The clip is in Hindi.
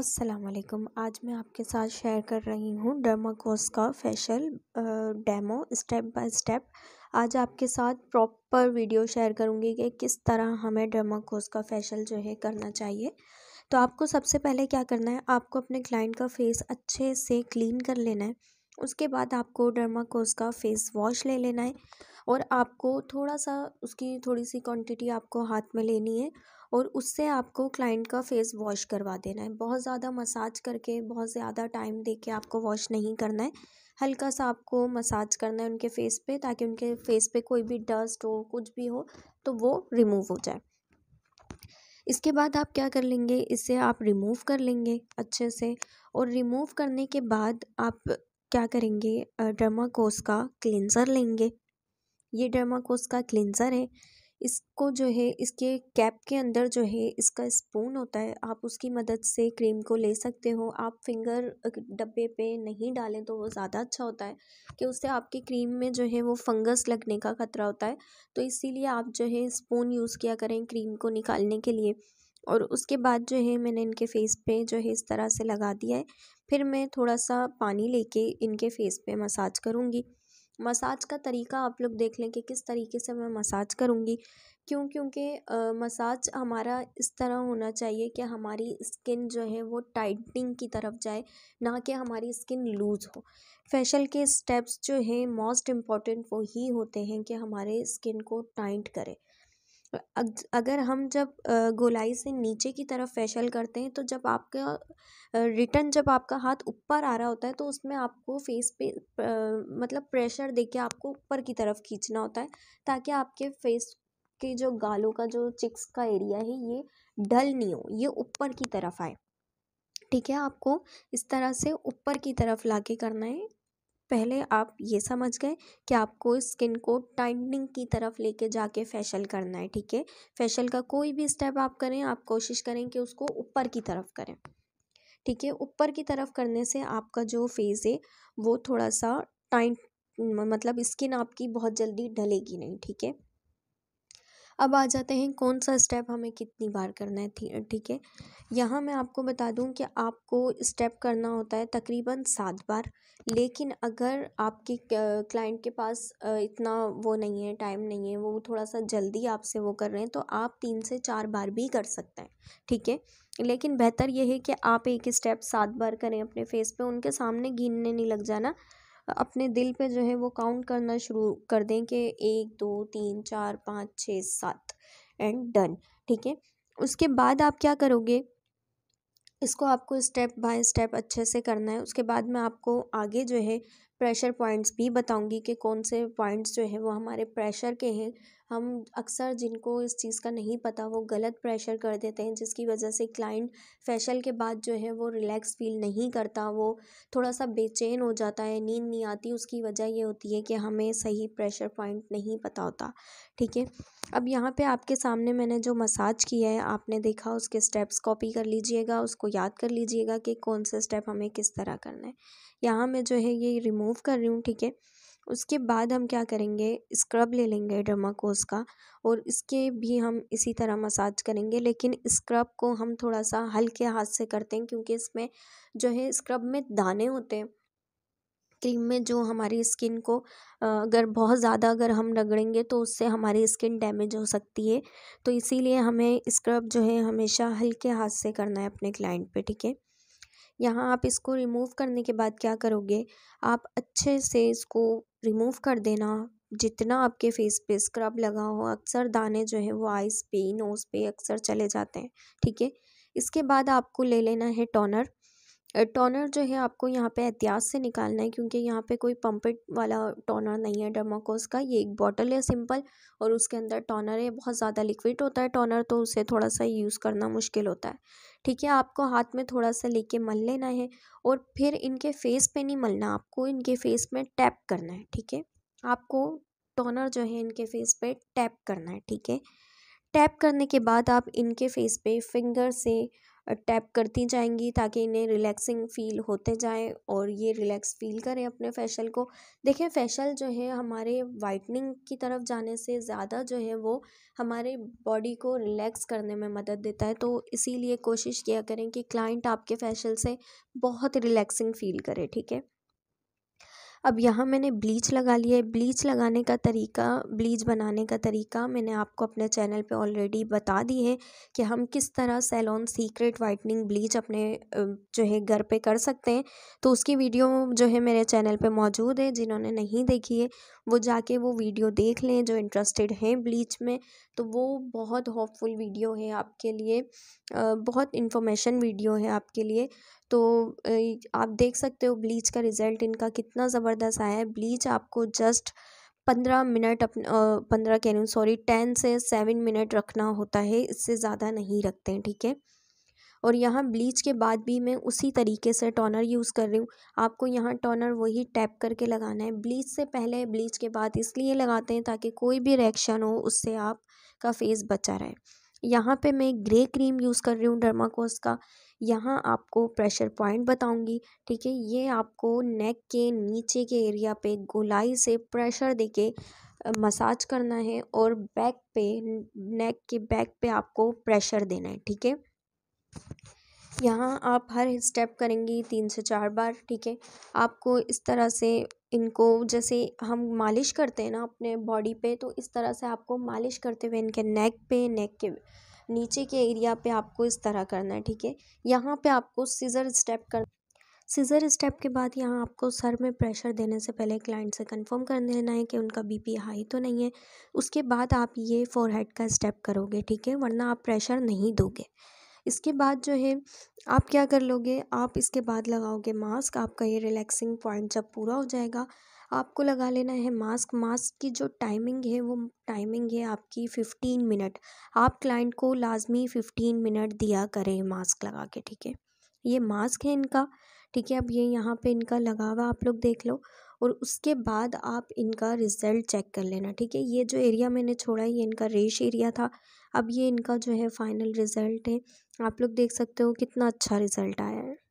वालेकुम आज मैं आपके साथ शेयर कर रही हूँ डर्माकोस का facial demo step by step आज आपके साथ प्रॉपर वीडियो शेयर करूँगी कि किस तरह हमें डर्माकोस का फेशियल जो है करना चाहिए तो आपको सबसे पहले क्या करना है आपको अपने क्लाइंट का फेस अच्छे से क्लीन कर लेना है उसके बाद आपको डर्माकोस का फेस वॉश ले लेना है और आपको थोड़ा सा उसकी थोड़ी सी क्वांटिटी आपको हाथ में लेनी है और उससे आपको क्लाइंट का फेस वॉश करवा देना है बहुत ज़्यादा मसाज करके बहुत ज़्यादा टाइम दे के आपको वॉश नहीं करना है हल्का सा आपको मसाज करना है उनके फेस पे ताकि उनके फेस पे कोई भी डस्ट हो कुछ भी हो तो वो रिमूव हो जाए इसके बाद आप क्या कर लेंगे इसे आप रिमूव कर लेंगे अच्छे से और रिमूव करने के बाद आप क्या करेंगे ड्रमा कोस का क्लिनज़र लेंगे ये डर्माकोस का क्लिनज़र है इसको जो है इसके कैप के अंदर जो है इसका स्पून होता है आप उसकी मदद से क्रीम को ले सकते हो आप फिंगर डब्बे पे नहीं डालें तो वो ज़्यादा अच्छा होता है कि उससे आपकी क्रीम में जो है वो फंगस लगने का ख़तरा होता है तो इसीलिए आप जो है स्पून यूज़ किया करें क्रीम को निकालने के लिए और उसके बाद जो है मैंने इनके फेस पे जो है इस तरह से लगा दिया है फिर मैं थोड़ा सा पानी लेके इनके फेस पे मसाज करूँगी मसाज का तरीका आप लोग देख लें कि किस तरीके से मैं मसाज करूँगी क्यों क्योंकि मसाज हमारा इस तरह होना चाहिए कि हमारी स्किन जो है वो टाइटनिंग की तरफ जाए ना कि हमारी स्किन लूज़ हो फेशियल के स्टेप्स जो हैं मोस्ट इम्पॉर्टेंट वो ही होते हैं कि हमारे स्किन को टाइट करें अगर हम जब गोलाई से नीचे की तरफ फेशियल करते हैं तो जब आपका रिटर्न जब आपका हाथ ऊपर आ रहा होता है तो उसमें आपको फेस पे मतलब प्रेशर देके आपको ऊपर की तरफ खींचना होता है ताकि आपके फेस के जो गालों का जो चिक्स का एरिया है ये डल नहीं हो ये ऊपर की तरफ आए ठीक है आपको इस तरह से ऊपर की तरफ लाके करना है पहले आप ये समझ गए कि आपको स्किन को टाइटनिंग की तरफ लेके जाके फेशियल करना है ठीक है फेशियल का कोई भी स्टेप आप करें आप कोशिश करें कि उसको ऊपर की तरफ करें ठीक है ऊपर की तरफ करने से आपका जो फेस है वो थोड़ा सा टाइट मतलब स्किन आपकी बहुत जल्दी ढलेगी नहीं ठीक है अब आ जाते हैं कौन सा स्टेप हमें कितनी बार करना है ठीक है यहाँ मैं आपको बता दूँ कि आपको स्टेप करना होता है तकरीबन सात बार लेकिन अगर आपके क्लाइंट के पास इतना वो नहीं है टाइम नहीं है वो थोड़ा सा जल्दी आपसे वो कर रहे हैं तो आप तीन से चार बार भी कर सकते हैं ठीक है लेकिन बेहतर यह है कि आप एक स्टेप सात बार करें अपने फेस पे उनके सामने गिनने नहीं लग जाना अपने दिल पे जो है वो काउंट करना शुरू कर दें कि एक दो तीन चार पाँच छः सात एंड डन ठीक है उसके बाद आप क्या करोगे इसको आपको स्टेप बाय स्टेप अच्छे से करना है उसके बाद मैं आपको आगे जो है प्रेशर पॉइंट्स भी बताऊंगी कि कौन से पॉइंट्स जो है वो हमारे प्रेशर के हैं हम अक्सर जिनको इस चीज़ का नहीं पता वो गलत प्रेशर कर देते हैं जिसकी वजह से क्लाइंट फेशियल के बाद जो है वो रिलैक्स फील नहीं करता वो थोड़ा सा बेचैन हो जाता है नींद नहीं आती उसकी वजह ये होती है कि हमें सही प्रेशर पॉइंट नहीं पता होता ठीक है अब यहाँ पे आपके सामने मैंने जो मसाज किया है आपने देखा उसके स्टेप्स कॉपी कर लीजिएगा उसको याद कर लीजिएगा कि कौन से स्टेप हमें किस तरह करना है यहाँ मैं जो है ये रिमूव कर रही हूँ ठीक है उसके बाद हम क्या करेंगे स्क्रब ले लेंगे डर्माकोस का और इसके भी हम इसी तरह मसाज करेंगे लेकिन स्क्रब को हम थोड़ा सा हल्के हाथ से करते हैं क्योंकि इसमें जो है स्क्रब में दाने होते हैं क्रीम में जो हमारी स्किन को अगर बहुत ज़्यादा अगर हम रगड़ेंगे तो उससे हमारी स्किन डैमेज हो सकती है तो इसीलिए हमें स्क्रब जो है हमेशा हल्के हाथ से करना है अपने क्लाइंट पे ठीक है यहाँ आप इसको रिमूव करने के बाद क्या करोगे आप अच्छे से इसको रिमूव कर देना जितना आपके फेस पे स्क्रब लगा हो अक्सर दाने जो है वो आइज़ पे नोज़ पे अक्सर चले जाते हैं ठीक है इसके बाद आपको ले लेना है टोनर टोनर जो है आपको यहाँ पे एहतियात से निकालना है क्योंकि यहाँ पे कोई पम्पेट वाला टोनर नहीं है डर्माकोस का ये एक बॉटल है सिंपल और उसके अंदर टोनर है बहुत ज़्यादा लिक्विड होता है टोनर तो उसे थोड़ा सा यूज़ करना मुश्किल होता है ठीक है आपको हाथ में थोड़ा सा लेके मल लेना है और फिर इनके फेस पर नहीं मलना आपको इनके फेस में टैप करना है ठीक है आपको टोनर जो है इनके फेस पर टैप करना है ठीक है टैप करने के बाद आप इनके फेस पे फिंगर से टैप करती जाएंगी ताकि इन्हें रिलैक्सिंग फ़ील होते जाएं और ये रिलैक्स फ़ील करें अपने फेशियल को देखें फेशियल जो है हमारे वाइटनिंग की तरफ जाने से ज़्यादा जो है वो हमारे बॉडी को रिलैक्स करने में मदद देता है तो इसीलिए कोशिश किया करें कि क्लाइंट आपके फेशियल से बहुत रिलैक्सिंग फ़ील करे ठीक है अब यहाँ मैंने ब्लीच लगा लिया है ब्लीच लगाने का तरीका ब्लीच बनाने का तरीका मैंने आपको अपने चैनल पे ऑलरेडी बता दी है कि हम किस तरह सैलॉन सीक्रेट वाइटनिंग ब्लीच अपने जो है घर पे कर सकते हैं तो उसकी वीडियो जो है मेरे चैनल पे मौजूद है जिन्होंने नहीं देखी है वो जाके वो वीडियो देख लें जो इंटरेस्टेड हैं ब्लीच में तो वो बहुत होपफुल वीडियो है आपके लिए बहुत इंफॉर्मेशन वीडियो है आपके लिए तो आप देख सकते हो ब्लीच का रिज़ल्ट इनका कितना ज़बरदस्त ज़बरदस्त आया है ब्लीच आपको जस्ट पंद्रह मिनट अपने पंद्रह कह रही सॉरी टेन से सेवन मिनट रखना होता है इससे ज़्यादा नहीं रखते हैं ठीक है और यहाँ ब्लीच के बाद भी मैं उसी तरीके से टोनर यूज़ कर रही हूँ आपको यहाँ टोनर वही टैप करके लगाना है ब्लीच से पहले ब्लीच के बाद इसलिए लगाते हैं ताकि कोई भी रिएक्शन हो उससे आपका फेस बचा रहे यहाँ पे मैं ग्रे क्रीम यूज़ कर रही हूँ डर्माकोस का यहाँ आपको प्रेशर पॉइंट बताऊँगी ठीक है ये आपको नेक के नीचे के एरिया पे गोलाई से प्रेशर देके मसाज करना है और बैक पे नेक के बैक पे आपको प्रेशर देना है ठीक है यहाँ आप हर स्टेप करेंगी तीन से चार बार ठीक है आपको इस तरह से इनको जैसे हम मालिश करते हैं ना अपने बॉडी पे तो इस तरह से आपको मालिश करते हुए इनके नेक पे नेक के नीचे के एरिया पे आपको इस तरह करना है ठीक है यहाँ पे आपको सीज़र स्टेप कर सीज़र स्टेप के बाद यहाँ आपको सर में प्रेशर देने से पहले क्लाइंट से कंफर्म कर लेना है कि उनका बीपी हाई तो नहीं है उसके बाद आप ये फोरहेड का स्टेप करोगे ठीक है वरना आप प्रेशर नहीं दोगे इसके बाद जो है आप क्या कर लोगे आप इसके बाद लगाओगे मास्क आपका ये रिलैक्सिंग पॉइंट जब पूरा हो जाएगा आपको लगा लेना है मास्क मास्क की जो टाइमिंग है वो टाइमिंग है आपकी फ़िफ्टीन मिनट आप क्लाइंट को लाजमी फ़िफ्टीन मिनट दिया करें मास्क लगा के ठीक है ये मास्क है इनका ठीक है अब ये यहाँ पे इनका लगा हुआ आप लोग देख लो और उसके बाद आप इनका रिज़ल्ट चेक कर लेना ठीक है ये जो एरिया मैंने छोड़ा है ये इनका रेश एरिया था अब ये इनका जो है फाइनल रिज़ल्ट है आप लोग देख सकते हो कितना अच्छा रिजल्ट आया है